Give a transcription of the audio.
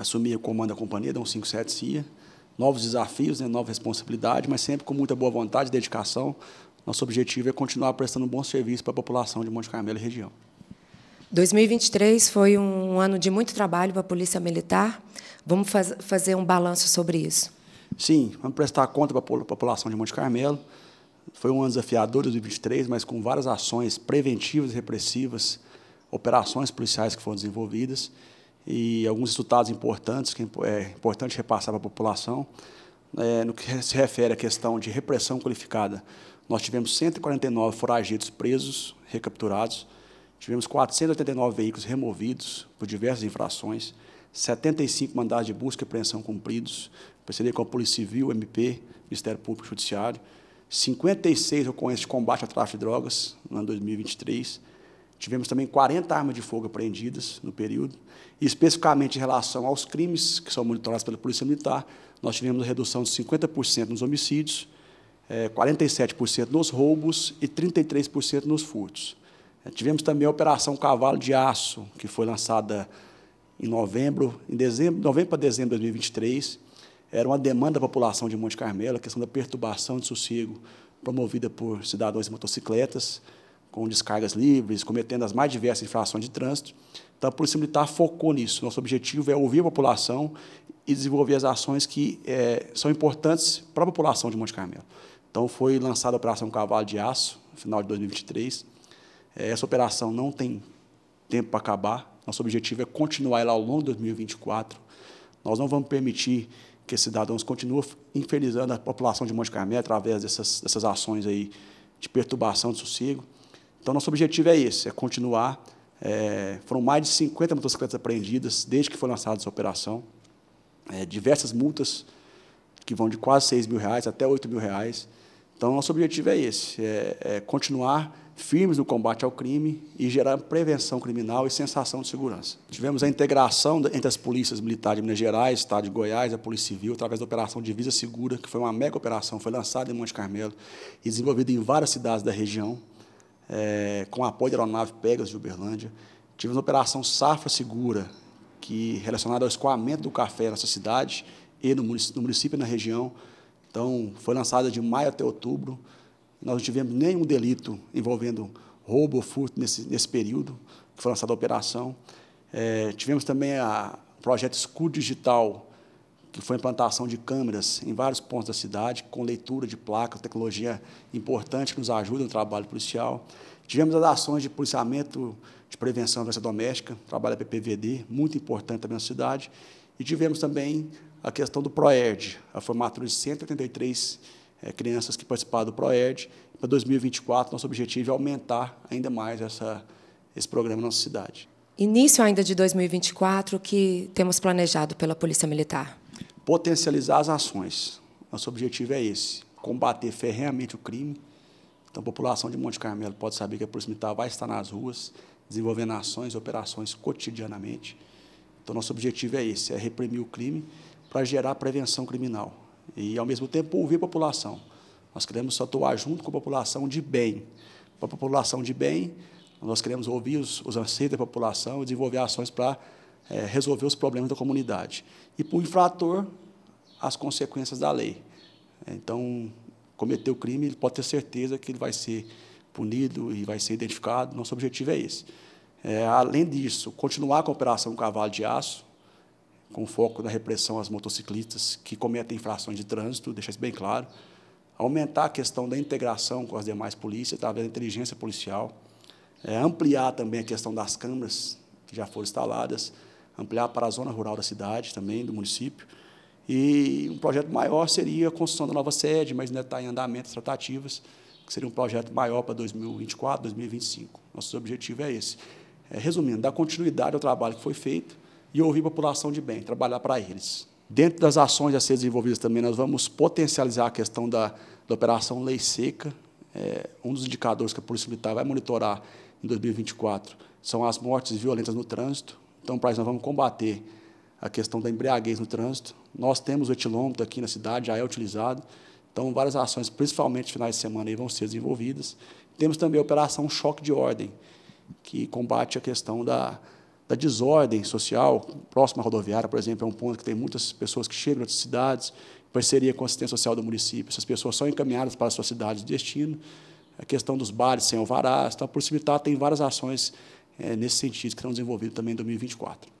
assumia o comando da companhia, da 157 CIA. Novos desafios, né, nova responsabilidade, mas sempre com muita boa vontade, dedicação. Nosso objetivo é continuar prestando bons bom serviço para a população de Monte Carmelo e região. 2023 foi um ano de muito trabalho para a Polícia Militar. Vamos faz, fazer um balanço sobre isso. Sim, vamos prestar conta para a população de Monte Carmelo. Foi um ano desafiador de 2023, mas com várias ações preventivas e repressivas, operações policiais que foram desenvolvidas e alguns resultados importantes, que é, é importante repassar para a população. É, no que se refere à questão de repressão qualificada, nós tivemos 149 foragidos presos, recapturados, tivemos 489 veículos removidos por diversas infrações, 75 mandados de busca e apreensão cumpridos, parceria com a Polícia Civil, MP, Ministério Público e Judiciário, 56 ocorrências de combate ao tráfico de drogas no ano 2023, Tivemos também 40 armas de fogo apreendidas no período, e especificamente em relação aos crimes que são monitorados pela Polícia Militar, nós tivemos uma redução de 50% nos homicídios, 47% é, nos roubos e 33% nos furtos. É, tivemos também a Operação Cavalo de Aço, que foi lançada em novembro, em dezembro, novembro para dezembro de 2023. Era uma demanda da população de Monte Carmelo, a questão da perturbação de sossego promovida por cidadãos e motocicletas com descargas livres, cometendo as mais diversas infrações de trânsito. Então, a Polícia Militar focou nisso. Nosso objetivo é ouvir a população e desenvolver as ações que é, são importantes para a população de Monte Carmelo. Então, foi lançada a Operação Cavalo de Aço, no final de 2023. É, essa operação não tem tempo para acabar. Nosso objetivo é continuar ela ao longo de 2024. Nós não vamos permitir que esses cidadãos continuem infelizando a população de Monte Carmelo através dessas, dessas ações aí de perturbação de sossego. Então, nosso objetivo é esse, é continuar. É, foram mais de 50 motocicletas apreendidas desde que foi lançada essa operação. É, diversas multas que vão de quase 6 mil reais até 8 mil reais. Então, nosso objetivo é esse, é, é continuar firmes no combate ao crime e gerar prevenção criminal e sensação de segurança. Tivemos a integração entre as polícias militares de Minas Gerais, Estado de Goiás, a Polícia Civil, através da Operação Divisa Segura, que foi uma mega operação, foi lançada em Monte Carmelo e desenvolvida em várias cidades da região é, com apoio da aeronave Pegas de Uberlândia. Tivemos a Operação Safra Segura, que relacionada ao escoamento do café nessa cidade e no município, e na região. Então, foi lançada de maio até outubro. Nós não tivemos nenhum delito envolvendo roubo ou furto nesse, nesse período que foi lançada a operação. É, tivemos também o projeto Escudo Digital, que foi a implantação de câmeras em vários pontos da cidade, com leitura de placas, tecnologia importante que nos ajuda no trabalho policial. Tivemos as ações de policiamento de prevenção da violência doméstica, trabalho da PPVD, muito importante também na cidade. E tivemos também a questão do PROERD, a formatura de 183 é, eh, crianças que participaram do PROERD. Para 2024, nosso objetivo é aumentar ainda mais essa, esse programa na nossa cidade. Início ainda de 2024, o que temos planejado pela Polícia Militar? potencializar as ações. Nosso objetivo é esse: combater ferreamente o crime. Então, a população de Monte Carmelo pode saber que a Polícia Militar vai estar nas ruas, desenvolvendo ações e operações cotidianamente. Então, nosso objetivo é esse: é reprimir o crime para gerar prevenção criminal e, ao mesmo tempo, ouvir a população. Nós queremos atuar junto com a população de bem. Para a população de bem, nós queremos ouvir os, os anseios da população e desenvolver ações para é, resolver os problemas da comunidade. E para o infrator, as consequências da lei. Então, cometeu o crime, ele pode ter certeza que ele vai ser punido e vai ser identificado. Nosso objetivo é esse. É, além disso, continuar com a operação Cavalo de Aço, com foco na repressão às motociclistas que cometem infrações de trânsito, deixar isso bem claro. Aumentar a questão da integração com as demais polícias, através da inteligência policial. É, ampliar também a questão das câmaras que já foram instaladas, ampliar para a zona rural da cidade também, do município. E um projeto maior seria a construção da nova sede, mas ainda está em andamento as tratativas, que seria um projeto maior para 2024, 2025. Nosso objetivo é esse. É, resumindo, dar continuidade ao trabalho que foi feito e ouvir a população de bem, trabalhar para eles. Dentro das ações a ser desenvolvidas também, nós vamos potencializar a questão da, da operação Lei Seca. É, um dos indicadores que a Polícia Militar vai monitorar em 2024 são as mortes violentas no trânsito. Então, para isso, nós vamos combater a questão da embriaguez no trânsito. Nós temos o etilômetro aqui na cidade, já é utilizado. Então, várias ações, principalmente finais de semana, aí, vão ser desenvolvidas. Temos também a operação Choque de Ordem, que combate a questão da, da desordem social. Próxima rodoviária, por exemplo, é um ponto que tem muitas pessoas que chegam de outras cidades, parceria com a assistência social do município. Essas pessoas são encaminhadas para a sua cidade de destino. A questão dos bares sem alvarás. Então, tá? a proximidade tem várias ações é, nesse sentido que serão desenvolvidas também em 2024.